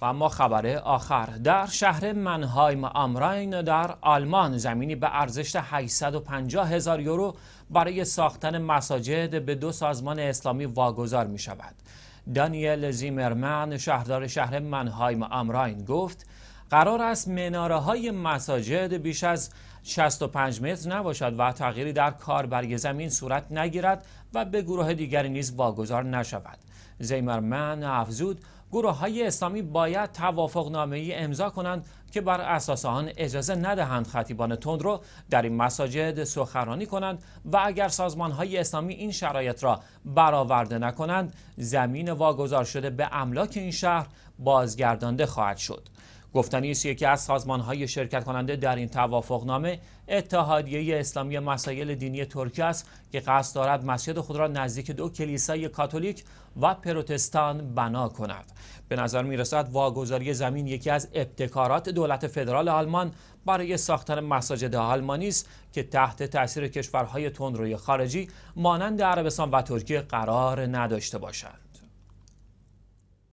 و اما خبر آخر در شهر منهایم آمراین در آلمان زمینی به ارزش 850 هزار یورو برای ساختن مساجد به دو سازمان اسلامی واگذار می شود. دانیل زیمرمن شهردار شهر منهایم آمراین گفت قرار است مناره های مساجد بیش از 65 متر نباشد و تغییری در کاربری زمین صورت نگیرد و به گروه دیگری نیز واگذار نشود زیمرمن افزود گروه های اسلامی باید توافق نامه ای امضا کنند که بر اساس آن اجازه ندهند خطیبان تند رو در این مساجد سخرانی کنند و اگر سازمان های اسلامی این شرایط را برآورده نکنند زمین واگذار شده به املاک این شهر بازگردانده خواهد شد گفتنی است یکی از سازمانهای شرکت کننده در این نامه اتحادیه اسلامی مسائل دینی ترکیه است که قصد دارد مسجد خود را نزدیک دو کلیسای کاتولیک و پروتستان بنا کند به نظر می رسد واگذاری زمین یکی از ابتکارات دولت فدرال آلمان برای ساختن مساجد آلمانی است که تحت تاثیر کشورهای تندروی خارجی مانند عربستان و ترکیه قرار نداشته باشد.